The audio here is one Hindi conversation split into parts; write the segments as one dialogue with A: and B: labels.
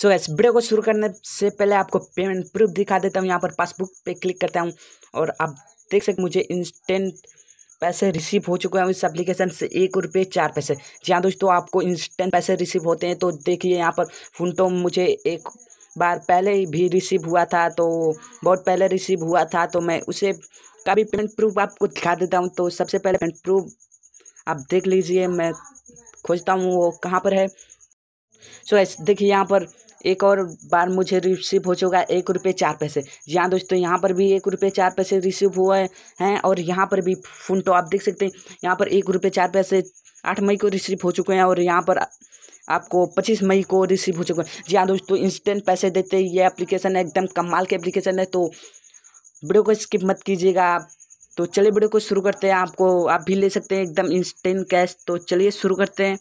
A: सो गैस वीडियो को शुरू करने से पहले आपको पेमेंट प्रूफ दिखा देता हूँ यहाँ पर पासबुक पे क्लिक करता हूँ और आप देख सकते मुझे इंस्टेंट पैसे रिसीव हो चुके हैं इस एप्लीकेशन से एक रुपये चार पैसे जी हाँ दोस्तों आपको इंस्टेंट पैसे रिसीव होते हैं तो देखिए यहाँ पर फुनटो मुझे एक बार पहले भी रिसीव हुआ था तो बहुत पहले रिसीव हुआ था तो मैं उसे का भी पेमेंट प्रूफ आपको दिखा देता हूँ तो सबसे पहले पेमेंट प्रूफ आप देख लीजिए मैं खोजता हूँ वो कहाँ पर है सो so, देखिए यहाँ पर एक और बार मुझे रिसीव हो चुका है एक रुपये चार पैसे जी हाँ दोस्तों यहाँ पर भी एक रुपये चार पैसे रिसीव हुआ हैं और यहाँ पर भी फोन तो आप देख सकते हैं यहाँ पर एक रुपये चार पैसे आठ मई को रिसीव हो चुके हैं और यहाँ पर आपको पच्चीस मई को रिसीव हो चुका है जी हाँ दोस्तों इंस्टेंट पैसे देते ये एप्लीकेशन है एकदम कमाल की एप्लीकेशन है तो वीडियो को स्किप मत कीजिएगा आप तो चलिए वीडियो को शुरू करते हैं आपको आप भी ले सकते हैं एकदम इंस्टेंट कैश तो चलिए शुरू करते हैं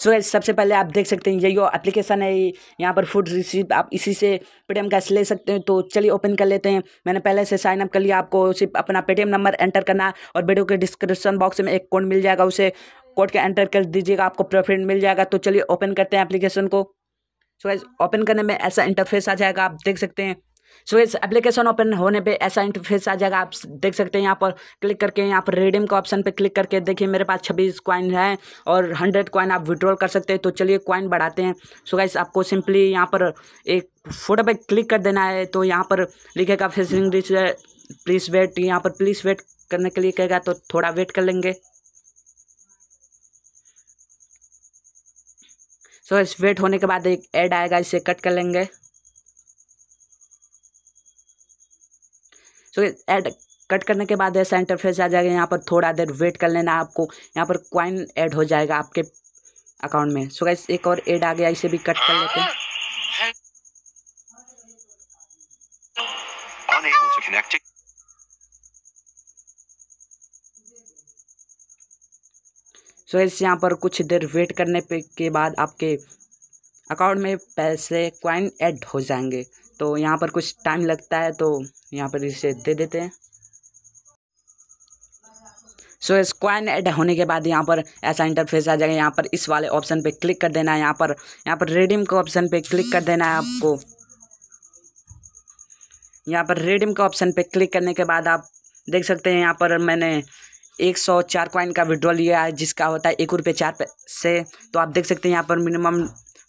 A: सो so, सबसे पहले आप देख सकते हैं ये जो एप्लीकेशन है यहाँ पर फूड रिसीप आप इसी से पेटीएम कैश ले सकते हैं तो चलिए ओपन कर लेते हैं मैंने पहले से साइन अप कर लिया आपको सिर्फ अपना पेटीएम नंबर एंटर करना और वीडियो के डिस्क्रिप्शन बॉक्स में एक कोड मिल जाएगा उसे कोड के एंटर कर दीजिएगा आपको प्रॉफिट मिल जाएगा तो चलिए ओपन करते हैं एप्लीकेशन को सो so, ओपन करने में ऐसा इंटरफेस आ जाएगा आप देख सकते हैं सो इस एप्लीकेशन ओपन होने पे ऐसा इंटरफेस आ जाएगा आप देख सकते हैं यहाँ पर क्लिक करके यहाँ पर रिडीम का ऑप्शन पे क्लिक करके देखिए मेरे पास छब्बीस कॉइन है और हंड्रेड कॉइन आप विड्रॉल कर सकते हैं तो चलिए कॉइन बढ़ाते हैं सो गाइस आपको सिंपली यहाँ पर एक फोटो पे क्लिक कर देना है तो यहाँ पर लिखेगा फेसिंग प्लीज़ वेट यहाँ पर प्लीज़ वेट करने के लिए कहेगा तो थोड़ा वेट कर लेंगे सो so, इस वेट होने के बाद एक एड आएगा इसे कट कर लेंगे सो ऐड कट करने के बाद ऐसा इंटरफेस आ जाएगा यहाँ पर थोड़ा देर वेट कर लेना आपको यहाँ पर क्वाइन ऐड हो जाएगा आपके अकाउंट में सो गैस एक और ऐड आ गया इसे भी कट कर लेते हैं सो so, यहाँ पर कुछ देर वेट करने पे के बाद आपके अकाउंट में पैसे क्वाइन ऐड हो जाएंगे तो यहाँ पर कुछ टाइम लगता है तो यहाँ पर इसे दे देते हैं सो so, स्क्वाइन ऐड होने के बाद यहाँ पर ऐसा इंटरफेस आ जाएगा यहाँ पर इस वाले ऑप्शन पे क्लिक कर देना है यहाँ पर यहाँ पर रेडिम के ऑप्शन पे क्लिक कर देना है आपको यहाँ पर रेडिम के ऑप्शन पे क्लिक करने के बाद आप देख सकते हैं यहाँ पर मैंने एक सौ चार क्वाइन का विड्रॉल लिया है जिसका होता है एक रुपये चार से तो आप देख सकते हैं यहाँ पर मिनिमम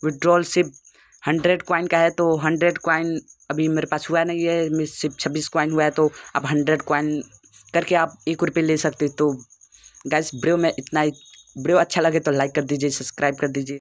A: विड्रॉल सिर्फ हंड्रेड क्वाइन का है तो हंड्रेड क्वाइन अभी मेरे पास हुआ नहीं है सिर्फ छब्बीस क्वाइन हुआ है तो अब हंड्रेड क्वाइन करके आप एक रुपये ले सकते तो गैस ब्रेव में इतना ही ब्रेव अच्छा लगे तो लाइक कर दीजिए सब्सक्राइब कर दीजिए